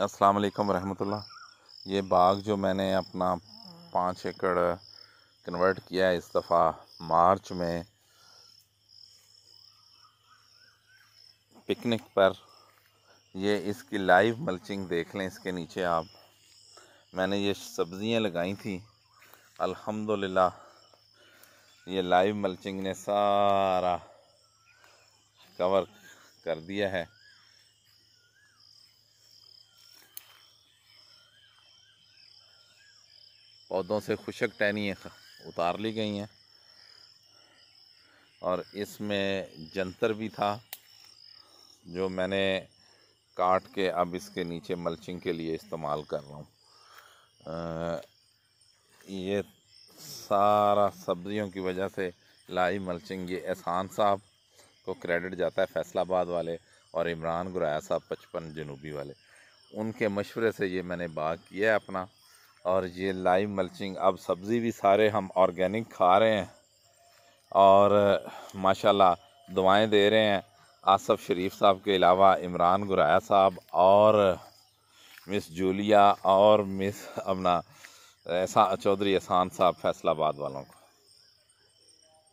अस्सलाम वालेकुम रहमतुल्लाह ये बाग जो मैंने अपना पाँच एकड़ कन्वर्ट किया है इस दफ़ा मार्च में पिकनिक पर ये इसकी लाइव मल्चिंग देख लें इसके नीचे आप मैंने ये सब्ज़ियाँ लगाई थी अल्हम्दुलिल्लाह ये लाइव मल्चिंग ने सारा कवर कर दिया है पौधों से खुशक टहनियाँ उतार ली गई हैं और इसमें जंतर भी था जो मैंने काट के अब इसके नीचे मल्चिंग के लिए इस्तेमाल कर रहा हूँ ये सारा सब्जियों की वजह से लाई मल्चिंग ये एहसान साहब को क्रेडिट जाता है फैसलाबाद वाले और इमरान गुराया साहब पचपन जनूबी वाले उनके मशवरे से ये मैंने बाग किया है अपना और ये लाइव मल्चिंग अब सब्ज़ी भी सारे हम ऑर्गेनिक खा रहे हैं और माशाल्लाह दुआएं दे रहे हैं आसफ़ शरीफ साहब के अलावा इमरान गुराया साहब और मिस जूलिया और मिस अपना ऐसा चौधरी एहसान साहब फैसलाबाद वालों को